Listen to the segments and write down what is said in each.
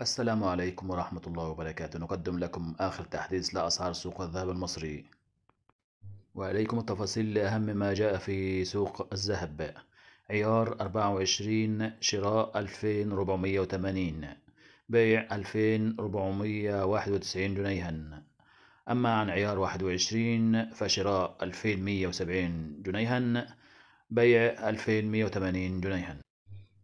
السلام عليكم ورحمة الله وبركاته نقدم لكم آخر تحديث لأسعار سوق الذهب المصري وعليكم التفاصيل لأهم ما جاء في سوق الذهب عيار 24 شراء 2480 بيع 2491 جنيها أما عن عيار 21 فشراء 2170 جنيها بيع 2180 جنيها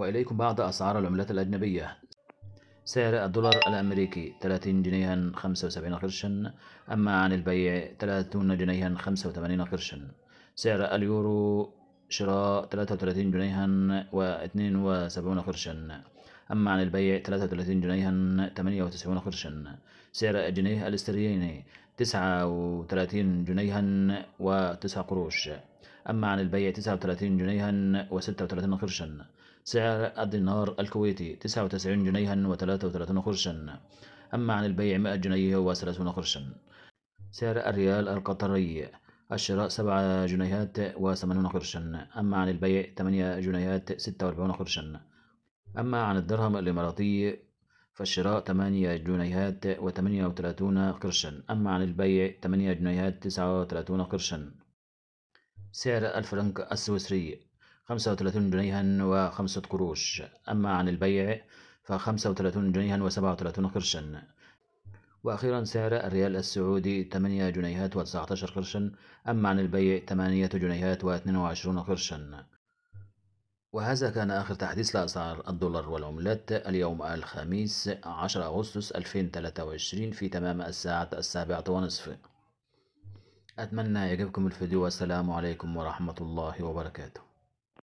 وإليكم بعض أسعار العملات الأجنبية سعر الدولار الأمريكي 30 جنيها 75 قرشا أما عن البيع 30 جنيها 85 قرشا سعر اليورو شراء 33 جنيها و72 قرشا أما عن البيع 33 جنيها 98 قرشا سعر الجنيه الاسترليني 39 جنيها و9 قروش أما عن البيع 39 جنيها و36 قرشا سعر الدينار الكويتي 99 جنيها و33 قرشا أما عن البيع 100 جنيه و30 قرشا سعر الريال القطري الشراء 7 جنيهات و80 قرشا أما عن البيع 8 جنيهات 46 قرشا أما عن الدرهم الإماراتي فالشراء 8 جنيهات و38 قرشا أما عن البيع 8 جنيهات 39 قرشا سعر الفرنك السويسري 35 جنيها وخمسة قروش أما عن البيع فخمسة وثلاثون جنيها وسبعة وثلاثون قرشا وأخيرا سعر الريال السعودي 8 جنيهات و19 قرشا أما عن البيع 8 جنيهات و22 قرشا وهذا كان آخر تحديث لأسعار الدولار والعملات اليوم الخميس 10 أغسطس 2023 في تمام الساعة السابعة ونصف أتمنى يعجبكم الفيديو والسلام عليكم ورحمة الله وبركاته